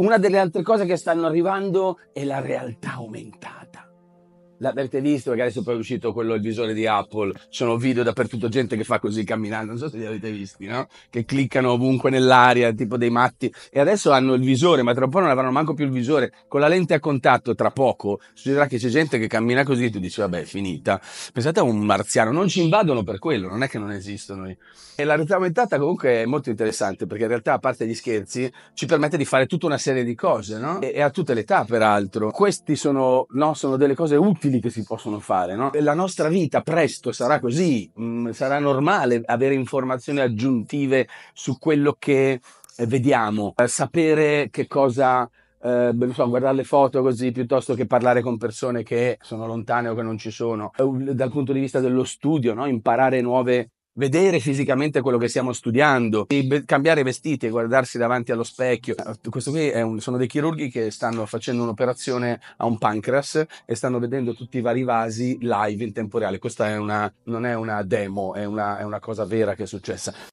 Una delle altre cose che stanno arrivando è la realtà aumentata l'avete visto, magari sopra è uscito quello, il visore di Apple, sono video dappertutto, gente che fa così camminando, non so se li avete visti, no? Che cliccano ovunque nell'aria, tipo dei matti, e adesso hanno il visore, ma tra un po' non avranno manco più il visore, con la lente a contatto tra poco succederà che c'è gente che cammina così e tu dici vabbè è finita, pensate a un marziano, non ci invadono per quello, non è che non esistono. E la realtà aumentata comunque è molto interessante, perché in realtà a parte gli scherzi ci permette di fare tutta una serie di cose, no? E, e a tutte le età peraltro, questi sono, no, sono delle cose utili stili che si possono fare, no? La nostra vita presto sarà così, mm, sarà normale avere informazioni aggiuntive su quello che eh, vediamo, eh, sapere che cosa eh, so, guardare le foto così piuttosto che parlare con persone che sono lontane o che non ci sono. Eh, dal punto di vista dello studio, no? imparare nuove vedere fisicamente quello che stiamo studiando, cambiare vestiti e guardarsi davanti allo specchio. Ah, questo qui è un, sono dei chirurghi che stanno facendo un'operazione a un pancreas e stanno vedendo tutti i vari vasi live in tempo reale. Questa è una, non è una demo, è una, è una cosa vera che è successa.